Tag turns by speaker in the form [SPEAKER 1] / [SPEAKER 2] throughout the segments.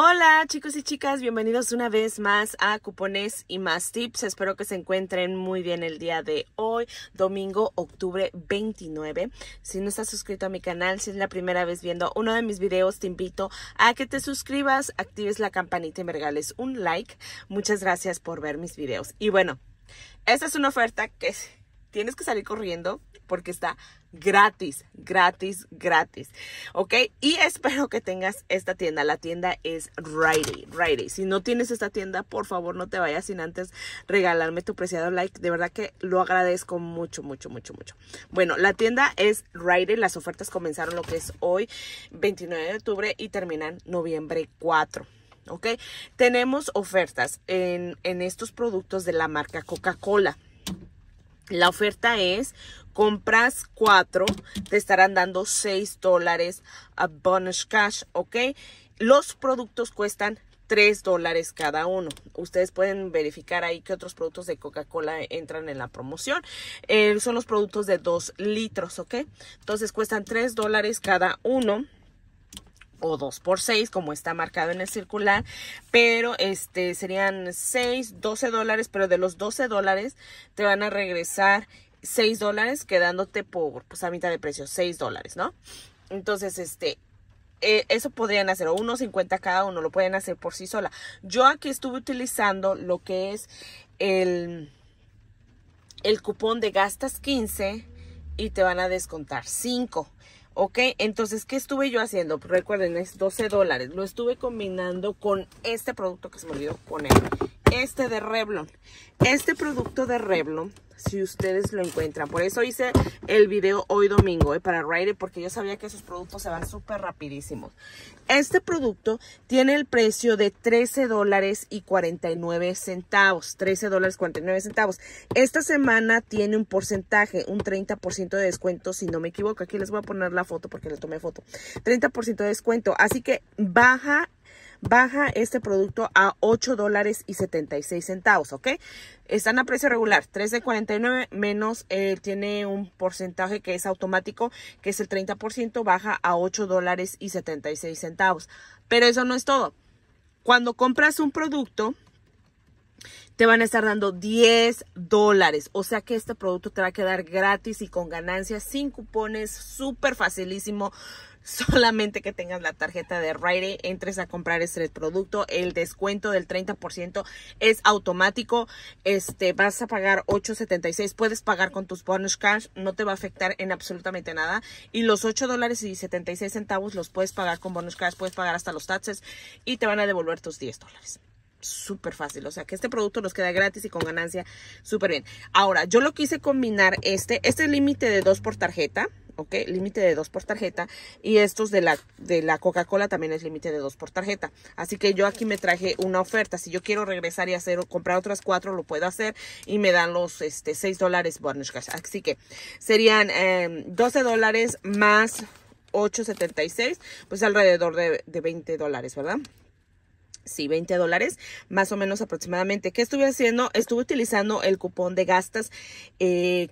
[SPEAKER 1] Hola chicos y chicas, bienvenidos una vez más a Cupones y más Tips. Espero que se encuentren muy bien el día de hoy, domingo, octubre 29. Si no estás suscrito a mi canal, si es la primera vez viendo uno de mis videos, te invito a que te suscribas, actives la campanita y me regales un like. Muchas gracias por ver mis videos. Y bueno, esta es una oferta que tienes que salir corriendo porque está gratis, gratis, gratis. ¿Ok? Y espero que tengas esta tienda. La tienda es Riley. Riley. Si no tienes esta tienda, por favor no te vayas sin antes regalarme tu preciado like. De verdad que lo agradezco mucho, mucho, mucho, mucho. Bueno, la tienda es Riley. Las ofertas comenzaron lo que es hoy, 29 de octubre, y terminan noviembre 4. ¿Ok? Tenemos ofertas en, en estos productos de la marca Coca-Cola. La oferta es compras cuatro, te estarán dando 6 dólares a bonus cash, ¿ok? Los productos cuestan 3 dólares cada uno. Ustedes pueden verificar ahí que otros productos de Coca-Cola entran en la promoción. Eh, son los productos de 2 litros, ¿ok? Entonces cuestan 3 dólares cada uno o 2 por 6 como está marcado en el circular pero este serían 6 12 dólares pero de los 12 dólares te van a regresar 6 dólares quedándote por pues a mitad de precio, 6 dólares, ¿no? Entonces, este, eh, eso podrían hacer, 1.50 cada uno, lo pueden hacer por sí sola. Yo aquí estuve utilizando lo que es el, el cupón de gastas 15 y te van a descontar 5. ¿Ok? Entonces, ¿qué estuve yo haciendo? Recuerden, es 12 dólares. Lo estuve combinando con este producto que se me olvidó poner este de Revlon. Este producto de Revlon, si ustedes lo encuentran. Por eso hice el video hoy domingo, eh, para Ride, porque yo sabía que esos productos se van súper rapidísimos. Este producto tiene el precio de 13 dólares y 49 centavos. 13 dólares 49 centavos. Esta semana tiene un porcentaje, un 30% de descuento, si no me equivoco. Aquí les voy a poner la foto porque le tomé foto. 30% de descuento. Así que baja baja este producto a 8 dólares y 76 centavos, ¿ok? Están a precio regular, 3 de 49 menos, eh, tiene un porcentaje que es automático, que es el 30%, baja a 8 dólares y 76 centavos. Pero eso no es todo. Cuando compras un producto, te van a estar dando 10 dólares. O sea que este producto te va a quedar gratis y con ganancias, sin cupones, súper facilísimo solamente que tengas la tarjeta de Rite entres a comprar este producto. El descuento del 30% es automático. Este, vas a pagar 8.76. Puedes pagar con tus bonus cash. No te va a afectar en absolutamente nada. Y los $8.76 dólares y centavos los puedes pagar con bonus cash. Puedes pagar hasta los taxes y te van a devolver tus 10 dólares súper fácil. O sea, que este producto nos queda gratis y con ganancia súper bien. Ahora, yo lo quise combinar este. Este límite de dos por tarjeta. ¿ok? Límite de dos por tarjeta. Y estos de la, de la Coca-Cola también es límite de dos por tarjeta. Así que yo aquí me traje una oferta. Si yo quiero regresar y hacer comprar otras cuatro, lo puedo hacer. Y me dan los este, 6 dólares bonus cash. Así que serían 12 em, dólares más 8.76, pues alrededor de, de 20 dólares, ¿verdad? sí, 20 dólares, más o menos aproximadamente. ¿Qué estuve haciendo? Estuve utilizando el cupón de gastas 15,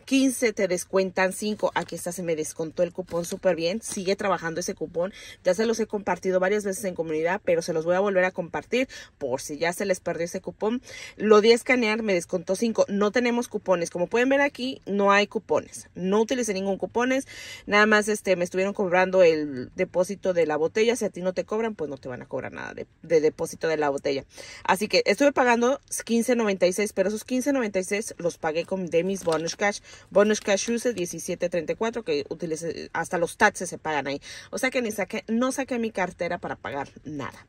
[SPEAKER 1] eh, te descuentan 5. Aquí está, se me descontó el cupón súper bien. Sigue trabajando ese cupón. Ya se los he compartido varias veces en comunidad, pero se los voy a volver a compartir por si ya se les perdió ese cupón. Lo di a escanear, me descontó 5. No tenemos cupones. Como pueden ver aquí, no hay cupones. No utilicé ningún cupones. Nada más este, me estuvieron cobrando el depósito de la botella. Si a ti no te cobran, pues no te van a cobrar nada de depósito de la botella. Así que estuve pagando $15.96, pero esos $15.96 los pagué con de mis bonus cash. Bonus cash use $17.34 que utilicé, hasta los taxes se pagan ahí. O sea que ni saqué, no saqué mi cartera para pagar nada.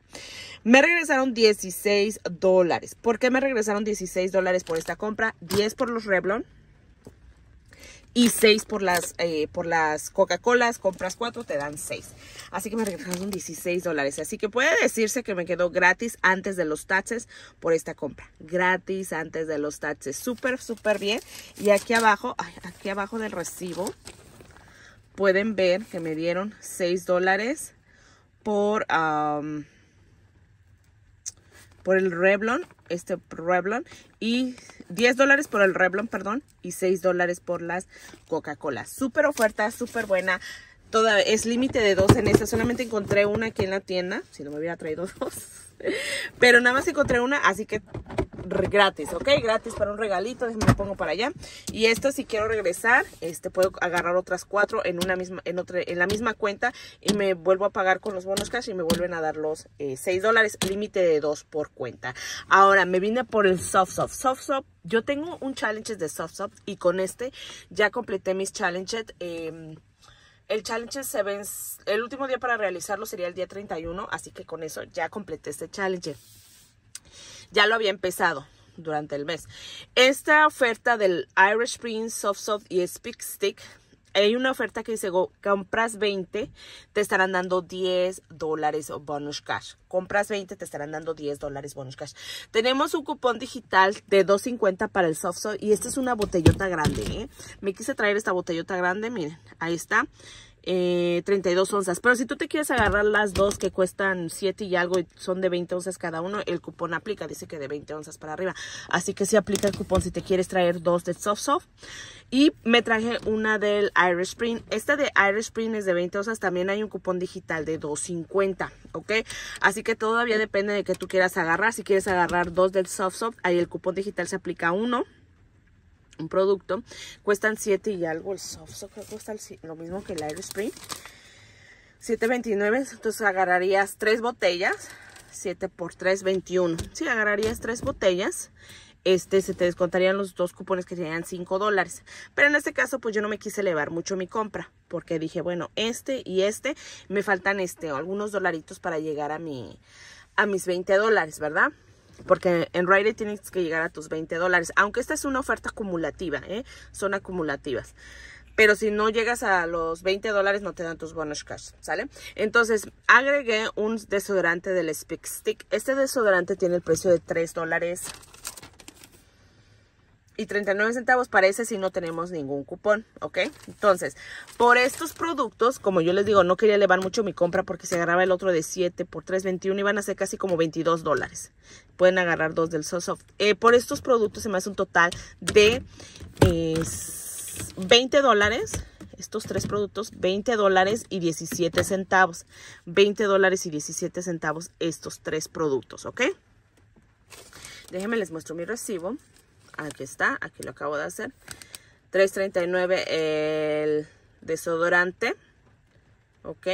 [SPEAKER 1] Me regresaron $16 dólares. ¿Por qué me regresaron $16 dólares por esta compra? 10 por los Revlon y 6 por las, eh, por las Coca-Colas. Compras 4, te dan 6. Así que me regalaron 16 dólares. Así que puede decirse que me quedó gratis antes de los taches por esta compra. Gratis antes de los taches. Súper, súper bien. Y aquí abajo, aquí abajo del recibo, pueden ver que me dieron 6 dólares por... por el Revlon este Revlon y 10 dólares por el Revlon, perdón, y 6 dólares por las Coca-Cola. Súper oferta, súper buena. Toda, es límite de dos en esta. Solamente encontré una aquí en la tienda. Si no me hubiera traído dos. Pero nada más encontré una, así que gratis, ¿ok? Gratis para un regalito, déjenme lo pongo para allá. Y esto si quiero regresar, este puedo agarrar otras cuatro en una misma, en otra, en la misma cuenta y me vuelvo a pagar con los bonos cash y me vuelven a dar los eh, seis dólares, límite de dos por cuenta. Ahora me vine por el soft soft. Soft soft, yo tengo un challenge de soft soft y con este ya completé mis challenges. Em, el challenge se ven el último día para realizarlo sería el día 31, así que con eso ya completé este challenge ya lo había empezado durante el mes. Esta oferta del Irish Prince Soft Soft y Speak Stick, hay una oferta que dice, compras 20, te estarán dando 10 dólares bonus cash. Compras 20, te estarán dando 10 dólares bonus cash. Tenemos un cupón digital de 2.50 para el Soft Soft y esta es una botellota grande. ¿eh? Me quise traer esta botellota grande, miren, ahí está. 32 eh, onzas. Pero si tú te quieres agarrar las dos que cuestan 7 y algo y son de 20 onzas cada uno, el cupón aplica, dice que de 20 onzas para arriba. Así que sí aplica el cupón si te quieres traer dos de Soft Soft. Y me traje una del Irish Spring. Esta de Irish Spring es de 20 onzas. También hay un cupón digital de 2.50, ¿ok? Así que todavía depende de que tú quieras agarrar. Si quieres agarrar dos del Soft Soft, ahí el cupón digital se aplica uno un producto. Cuestan 7 y algo el soft que cuesta lo mismo que el Airspring. 7.29, entonces agarrarías 3 botellas. 7 por 3, 21. Si sí, agarrarías 3 botellas, este, se te descontarían los dos cupones que tenían 5 dólares. Pero en este caso, pues yo no me quise elevar mucho mi compra. Porque dije, bueno, este y este, me faltan este, algunos dolaritos para llegar a mi, a mis 20 dólares, ¿verdad? porque en Rite tienes que llegar a tus 20 dólares, aunque esta es una oferta acumulativa, ¿eh? son acumulativas. Pero si no llegas a los 20 dólares no te dan tus bonus cash, ¿sale? Entonces agregué un desodorante del Speak Stick. Este desodorante tiene el precio de 3 dólares y 39 centavos para ese si no tenemos ningún cupón, ¿ok? Entonces, por estos productos, como yo les digo, no quería elevar mucho mi compra porque se agarraba el otro de 7 por 3.21 y van a ser casi como 22 dólares. Pueden agarrar dos del Sosoft. Eh, por estos productos se me hace un total de 20 eh, dólares estos tres productos, 20 dólares y 17 centavos. 20 dólares y 17 centavos estos tres productos, ¿ok? Déjenme les muestro mi recibo aquí está, aquí lo acabo de hacer. 3.39 el desodorante, ok.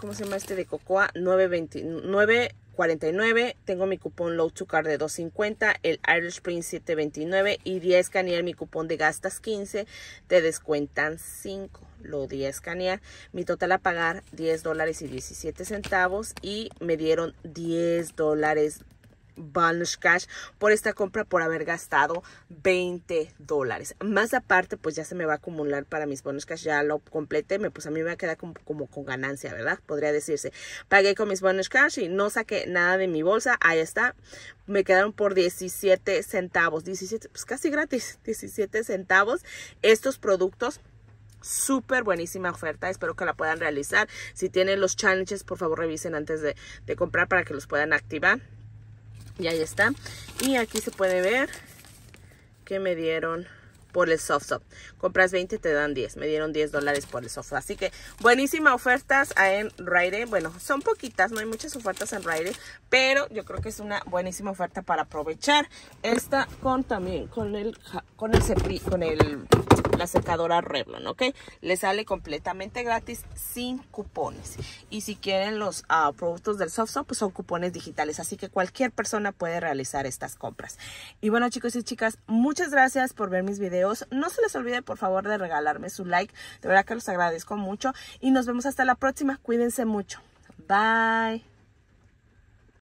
[SPEAKER 1] ¿cómo se llama este de Cocoa? 9.49. Tengo mi cupón Low to Car de 2.50, el Irish Spring 7.29 y 10 escanear mi cupón de gastas 15, te descuentan 5. Lo $10 a Mi total a pagar 10 dólares y 17 centavos y me dieron 10 dólares bonus cash por esta compra por haber gastado 20 dólares. Más aparte, pues ya se me va a acumular para mis bonus cash, ya lo completé, me, pues a mí me va a quedar como, con ganancia, ¿verdad? Podría decirse. Pagué con mis bonus cash y no saqué nada de mi bolsa, ahí está. Me quedaron por 17 centavos, 17, pues casi gratis, 17 centavos estos productos súper buenísima oferta. Espero que la puedan realizar. Si tienen los challenges, por favor revisen antes de, de comprar para que los puedan activar. Y ahí está. Y aquí se puede ver que me dieron por el soft soft. Compras 20, te dan 10. Me dieron 10 dólares por el soft. Así que buenísima ofertas en rider Bueno, son poquitas, no hay muchas ofertas en rider pero yo creo que es una buenísima oferta para aprovechar. Esta con también, con el, con el con el la secadora Revlon, ¿ok? Le sale completamente gratis sin cupones. Y si quieren los ah, productos del soft, pues son cupones digitales. Así que cualquier persona puede realizar estas compras. Y bueno, chicos y chicas, muchas gracias por ver mis videos. No se les olvide, por favor, de regalarme su like. De verdad que los agradezco mucho. Y nos vemos hasta la próxima. Cuídense mucho. Bye.